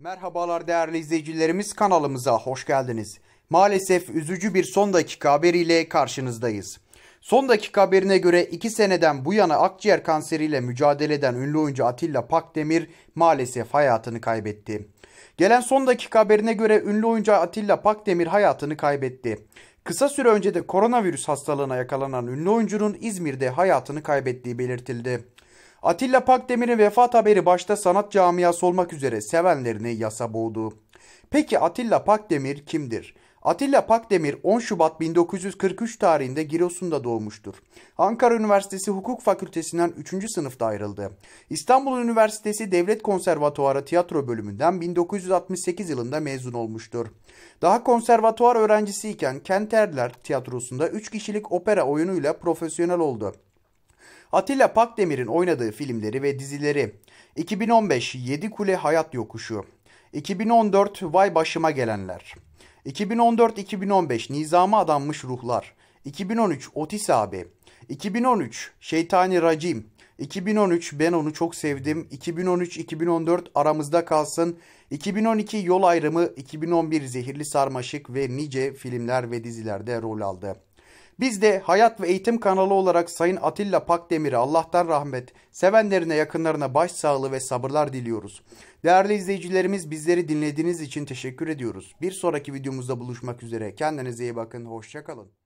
Merhabalar değerli izleyicilerimiz kanalımıza hoş geldiniz. Maalesef üzücü bir son dakika haberiyle karşınızdayız. Son dakika haberine göre 2 seneden bu yana akciğer kanseriyle mücadele eden ünlü oyuncu Atilla Pakdemir maalesef hayatını kaybetti. Gelen son dakika haberine göre ünlü oyuncu Atilla Pakdemir hayatını kaybetti. Kısa süre önce de koronavirüs hastalığına yakalanan ünlü oyuncunun İzmir'de hayatını kaybettiği belirtildi. Atilla Pakdemir'in vefat haberi başta sanat camiası olmak üzere sevenlerini yasa boğdu. Peki Atilla Pakdemir kimdir? Atilla Pakdemir 10 Şubat 1943 tarihinde Giresun'da doğmuştur. Ankara Üniversitesi Hukuk Fakültesinden 3. sınıfta ayrıldı. İstanbul Üniversitesi Devlet Konservatuarı Tiyatro Bölümünden 1968 yılında mezun olmuştur. Daha konservatuar öğrencisiyken Kenterler Tiyatrosu'nda 3 kişilik opera oyunuyla profesyonel oldu. Atilla Pakdemir'in oynadığı filmleri ve dizileri 2015 Yedi Kule Hayat Yokuşu 2014 Vay Başıma Gelenler 2014-2015 Nizama Adanmış Ruhlar 2013 Otis Abi 2013 Şeytani Racim 2013 Ben Onu Çok Sevdim 2013-2014 Aramızda Kalsın 2012 Yol Ayrımı 2011 Zehirli Sarmaşık ve nice filmler ve dizilerde rol aldı. Biz de Hayat ve Eğitim kanalı olarak Sayın Atilla Pakdemir'e Allah'tan rahmet, sevenlerine yakınlarına başsağlığı ve sabırlar diliyoruz. Değerli izleyicilerimiz bizleri dinlediğiniz için teşekkür ediyoruz. Bir sonraki videomuzda buluşmak üzere. Kendinize iyi bakın, hoşçakalın.